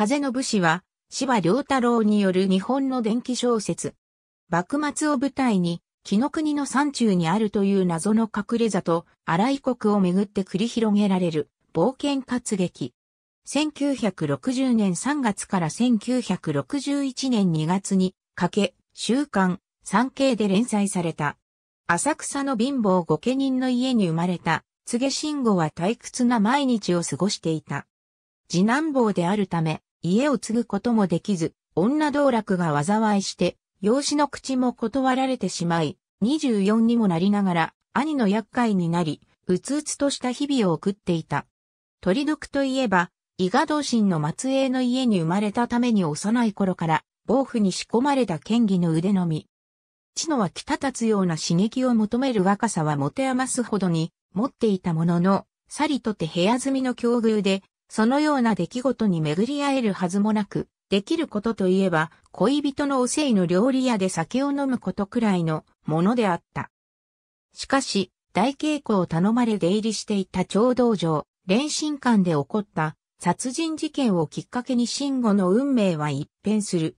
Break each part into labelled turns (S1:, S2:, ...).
S1: 風の武士は、芝良太郎による日本の電気小説。幕末を舞台に、木の国の山中にあるという謎の隠れ座と、荒井国をめぐって繰り広げられる、冒険活劇。1960年3月から1961年2月に、かけ、週刊、産経で連載された。浅草の貧乏御家人の家に生まれた、柘げ。慎吾は退屈な毎日を過ごしていた。次男坊であるため、家を継ぐこともできず、女道楽が災いして、養子の口も断られてしまい、24にもなりながら、兄の厄介になり、うつうつとした日々を送っていた。鳥毒といえば、伊賀同心の末裔の家に生まれたために幼い頃から、暴風に仕込まれた剣技の腕のみ。知野はた立つような刺激を求める若さは持て余すほどに持っていたものの、さりとて部屋積みの境遇でそのような出来事に巡り合えるはずもなく、できることといえば、恋人のおせいの料理屋で酒を飲むことくらいのものであった。しかし、大稽古を頼まれ出入りしていた長道場、連心館で起こった殺人事件をきっかけに慎吾の運命は一変する。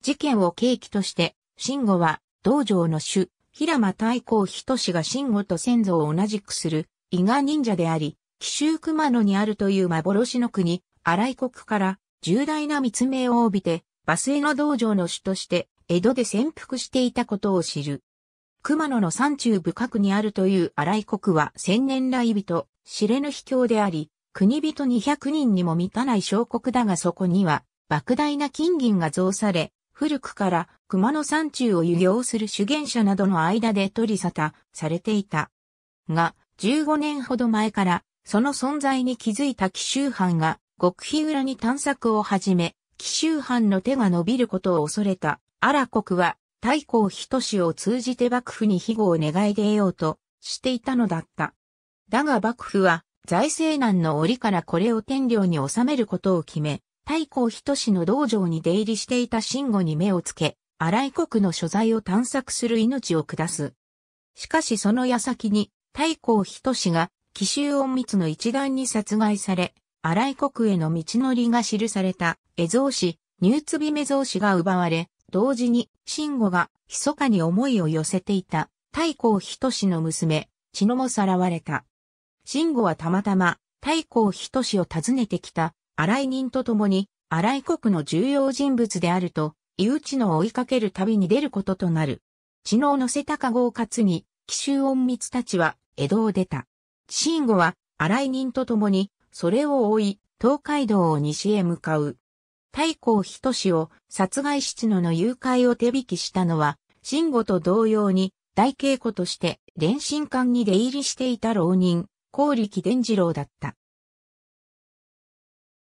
S1: 事件を契機として、慎吾は道場の主、平間太閤仁が慎吾と先祖を同じくする伊賀忍者であり、奇襲熊野にあるという幻の国、荒井国から重大な密命を帯びて、バスエの道場の主として、江戸で潜伏していたことを知る。熊野の山中深くにあるという荒井国は千年来人、知れぬ秘境であり、国人200人にも満たない小国だがそこには、莫大な金銀が増され、古くから熊野山中を輸行する主言者などの間で取り沙汰されていた。が、15年ほど前からその存在に気づいた紀州藩が、極秘裏に探索を始め、紀州藩の手が伸びることを恐れた、荒国は、太閤仁を通じて幕府に庇護を願い出ようとしていたのだった。だが幕府は、財政難の折からこれを天領に収めることを決め、太閤仁の道場に出入りしていた慎吾に目をつけ、荒井国の所在を探索する命を下す。しかしその矢先に、太閤仁が奇襲隠密の一団に殺害され、荒井国への道のりが記された、絵蔵氏、ニューツビメ蔵氏が奪われ、同時に、慎吾が、密かに思いを寄せていた、太閤仁の娘、血のもさらわれた。慎吾はたまたま、太閤仁を訪ねてきた、荒井人と共に、荒井国の重要人物であると、誘内の追いかける旅に出ることとなる。のを乗せた籠を担ぎ、奇襲隠密たちは江戸を出た。シ吾ゴは、新井人と共に、それを追い、東海道を西へ向かう。太閤氏を殺害しつの誘拐を手引きしたのは、慎吾と同様に、大稽古として、連心館に出入りしていた浪人、高力伝次郎だった。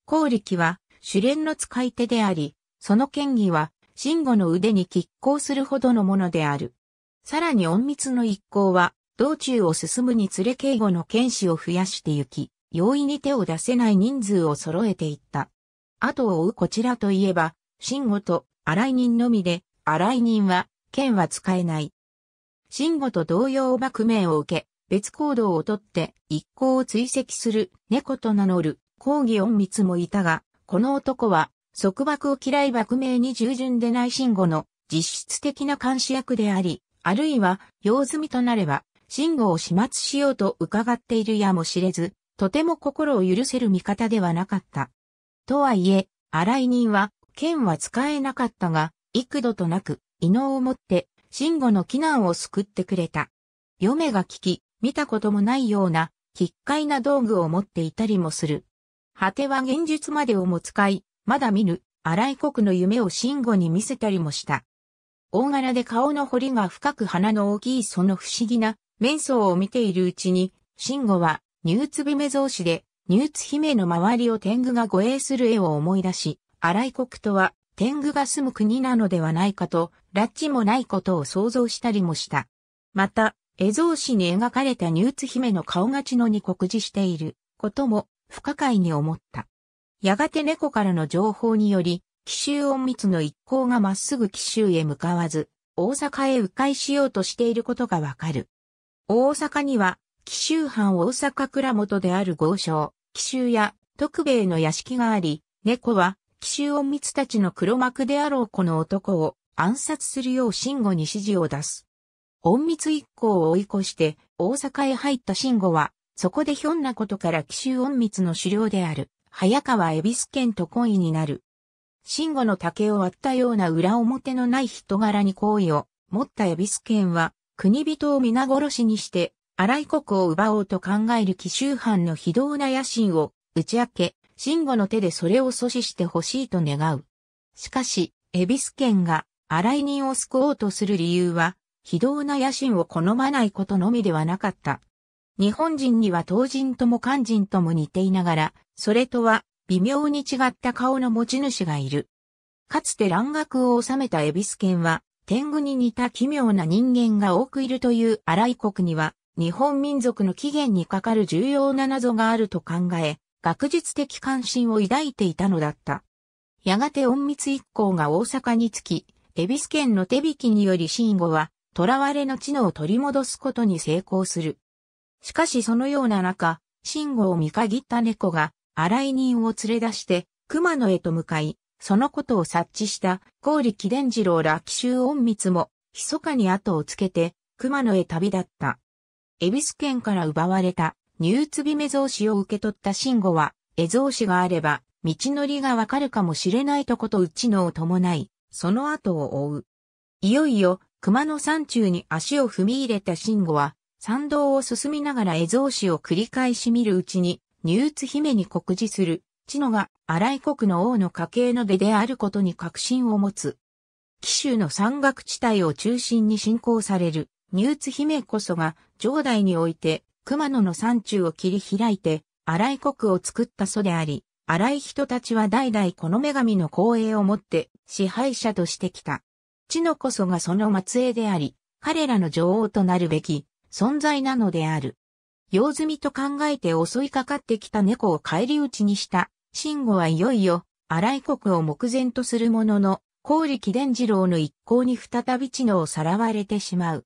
S1: 高力は、主練の使い手であり、その権威は、慎吾の腕に拮抗するほどのものである。さらに隠密の一行は、道中を進むにつれ警護の剣士を増やしてゆき、容易に手を出せない人数を揃えていった。後を追うこちらといえば、慎吾と荒井人のみで、荒井人は、剣は使えない。慎吾と同様幕命を受け、別行動をとって、一行を追跡する猫と名乗る、抗議隠密もいたが、この男は、束縛を嫌い幕命に従順でない慎吾の実質的な監視役であり、あるいは、用済みとなれば、慎吾を始末しようと伺っているやも知れず、とても心を許せる味方ではなかった。とはいえ、新井人は、剣は使えなかったが、幾度となく、異能を持って、慎吾の危難を救ってくれた。嫁が聞き、見たこともないような、奇怪な道具を持っていたりもする。果ては現実までをも使い、まだ見ぬ、荒井国の夢を慎吾に見せたりもした。大柄で顔の彫りが深く鼻の大きいその不思議な面相を見ているうちに、慎吾は、ニューツビメ像師で、ニューツ姫の周りを天狗が護衛する絵を思い出し、荒井国とは、天狗が住む国なのではないかと、拉致もないことを想像したりもした。また、絵像師に描かれたニューツ姫の顔がちのに告示していることも不可解に思った。やがて猫からの情報により、奇襲隠密の一行がまっすぐ奇襲へ向かわず、大阪へ迂回しようとしていることがわかる。大阪には、紀州藩大阪倉本である豪商、紀州や徳兵衛の屋敷があり、猫は紀州隠密たちの黒幕であろうこの男を暗殺するよう慎吾に指示を出す。隠密一行を追い越して大阪へ入った慎吾は、そこでひょんなことから紀州隠密の狩猟である、早川恵比寿県と恋になる。慎吾の竹を割ったような裏表のない人柄に好意を持った恵比寿県は、国人を皆殺しにして、荒井国を奪おうと考える奇襲藩の非道な野心を打ち明け、慎吾の手でそれを阻止してほしいと願う。しかし、恵比寿県が荒井人を救おうとする理由は、非道な野心を好まないことのみではなかった。日本人には当人とも漢人とも似ていながら、それとは微妙に違った顔の持ち主がいる。かつて蘭学を治めた恵比寿県は、天狗に似た奇妙な人間が多くいるという荒井国には、日本民族の起源にかかる重要な謎があると考え、学術的関心を抱いていたのだった。やがて隠密一行が大阪に着き、恵比寿県の手引きにより慎吾は、囚われの知能を取り戻すことに成功する。しかしそのような中、慎吾を見限った猫が、荒井人を連れ出して、熊野へと向かい、そのことを察知した郡力伝次郎ら奇襲隠密も、密かに後をつけて、熊野へ旅立った。恵比寿県から奪われた、入津目蔵紙を受け取った慎吾は、絵蔵紙があれば、道のりがわかるかもしれないとことうちのを伴い、その後を追う。いよいよ、熊野山中に足を踏み入れた慎吾は、参道を進みながら絵蔵紙を繰り返し見るうちに、ニューツ姫に告示する、知野が新井国の王の家系の出であることに確信を持つ。紀州の山岳地帯を中心に信仰される、ニューツ姫こそが、城代において、熊野の山中を切り開いて、荒井国を作った祖であり、荒井人たちは代々この女神の光栄をもって支配者としてきた。地のこそがその末裔であり、彼らの女王となるべき存在なのである。用済みと考えて襲いかかってきた猫を返り討ちにした慎吾はいよいよ、荒井国を目前とするものの、高力伝次郎の一行に再び知能をさらわれてしまう。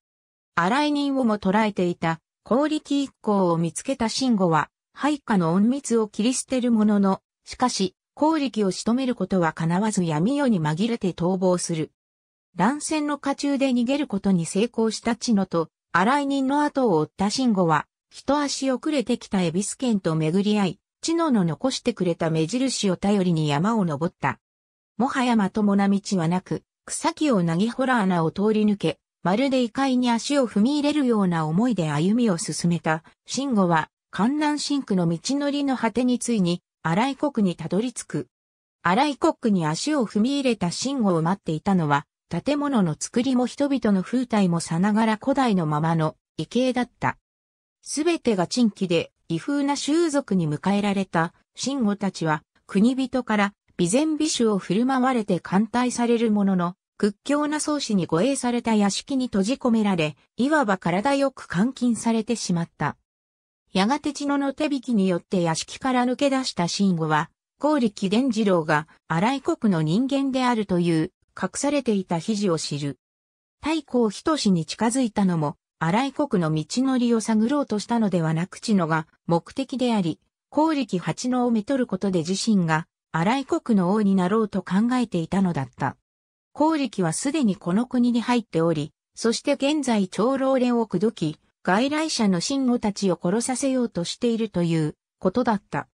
S1: 荒井人をも捉えていた、高力一行を見つけた慎吾は、配下の隠密を切り捨てるものの、しかし、高力を仕留めることは叶わず闇夜に紛れて逃亡する。乱戦の下中で逃げることに成功した知能と、荒井人の後を追った慎吾は、一足遅れてきた恵比寿県と巡り合い、知能の残してくれた目印を頼りに山を登った。もはやまともな道はなく、草木をなぎほら穴を通り抜け、まるで異界に足を踏み入れるような思いで歩みを進めた、慎吾は、関南新区の道のりの果てについに、荒井国にたどり着く。荒井国に足を踏み入れた慎吾を待っていたのは、建物の作りも人々の風体もさながら古代のままの、異形だった。すべてが珍奇で異風な習俗に迎えられた、信吾たちは、国人から、備前美酒を振る舞われて歓待されるものの、屈強な宗師に護衛された屋敷に閉じ込められ、いわば体よく監禁されてしまった。やがて茅野の手引きによって屋敷から抜け出した信吾は、高力伝次郎が荒井国の人間であるという隠されていた肘事を知る。太閤仁に近づいたのも、新井国の道のりを探ろうとしたのではなく知のが目的であり、光力八能をめとることで自身が新井国の王になろうと考えていたのだった。光力はすでにこの国に入っており、そして現在長老連を口説き、外来者の信吾たちを殺させようとしているということだった。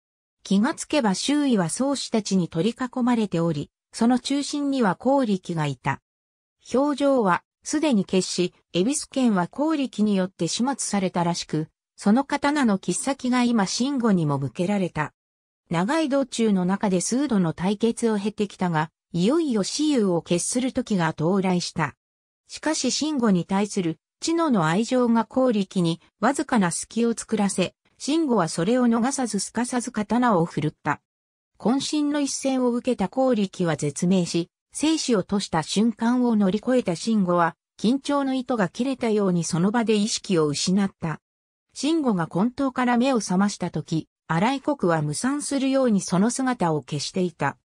S1: 気がつけば周囲は宗師たちに取り囲まれており、その中心には光力がいた。表情はすでに決し、恵比寿県は光力によって始末されたらしく、その刀の切っ先が今慎吾にも向けられた。長い道中の中で数度の対決を経てきたが、いよいよ私有を決する時が到来した。しかし慎吾に対する知能の愛情が光力にわずかな隙を作らせ、慎吾はそれを逃さずすかさず刀を振るった。渾身の一戦を受けた光力は絶命し、生死をとした瞬間を乗り越えた慎吾は、緊張の糸が切れたようにその場で意識を失った。慎吾が混沌から目を覚ました時、荒井国は無産するようにその姿を消していた。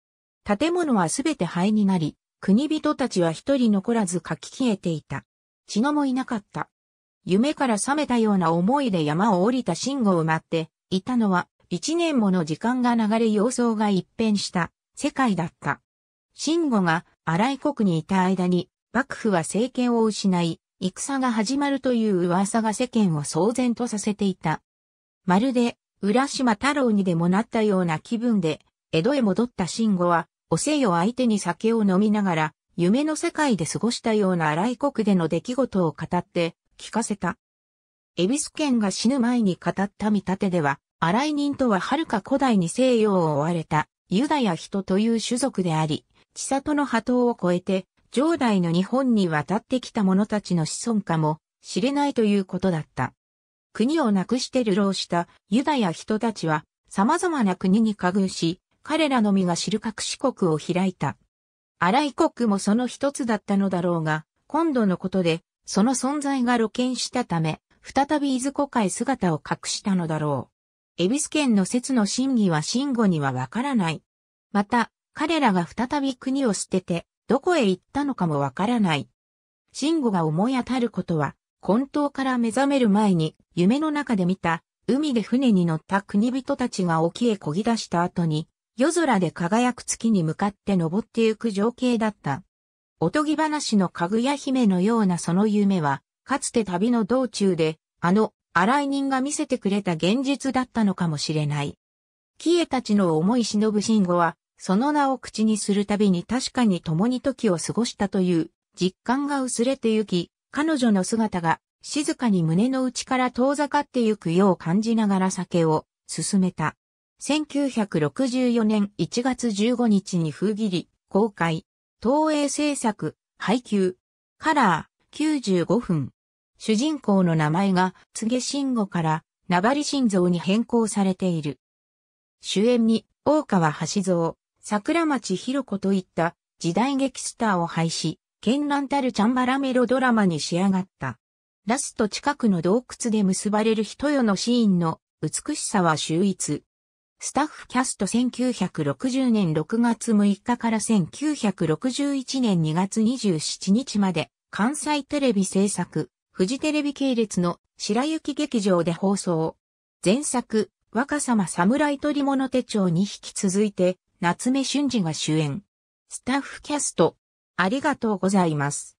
S1: 建物はすべて灰になり、国人たちは一人残らず書き消えていた。血のもいなかった。夢から覚めたような思いで山を降りた慎吾を待っていたのは、一年もの時間が流れ様相が一変した世界だった。慎吾が荒井国にいた間に、幕府は政権を失い、戦が始まるという噂が世間を騒然とさせていた。まるで、浦島太郎にでもなったような気分で、江戸へ戻った慎吾は、おせ洋相手に酒を飲みながら、夢の世界で過ごしたような荒井国での出来事を語って聞かせた。恵比寿県が死ぬ前に語った見立てでは、荒井人とは遥か古代に西洋を追われたユダヤ人という種族であり、千里の波頭を越えて、上代の日本に渡ってきた者たちの子孫かもしれないということだった。国をなくして流浪したユダヤ人たちは様々な国に加遇し、彼らのみが知る隠し国を開いた。荒井国もその一つだったのだろうが、今度のことで、その存在が露見したため、再び伊豆古海姿を隠したのだろう。恵比寿県の説の真偽は真語にはわからない。また、彼らが再び国を捨てて、どこへ行ったのかもわからない。慎吾が思い当たることは、混沌から目覚める前に、夢の中で見た、海で船に乗った国人たちが沖へ漕ぎ出した後に、夜空で輝く月に向かって登ってゆく情景だった。おとぎ話のかぐや姫のようなその夢は、かつて旅の道中で、あの、荒い人が見せてくれた現実だったのかもしれない。キエたちの思い忍ぶ慎吾は、その名を口にするたびに確かに共に時を過ごしたという実感が薄れてゆき、彼女の姿が静かに胸の内から遠ざかってゆくよう感じながら酒を進めた。1964年1月15日に封切り、公開、東映制作、配給、カラー、95分。主人公の名前が、告げ慎吾から、名張晋三に変更されている。主演に、大川橋蔵、桜町ろ子といった時代劇スターを廃止、絢爛たるチャンバラメロドラマに仕上がった。ラスト近くの洞窟で結ばれる人よのシーンの美しさは秀逸。スタッフキャスト1960年6月6日から1961年2月27日まで関西テレビ制作、フジテレビ系列の白雪劇場で放送。前作、若様侍取物手帳に引き続いて夏目俊二が主演。スタッフキャスト、ありがとうございます。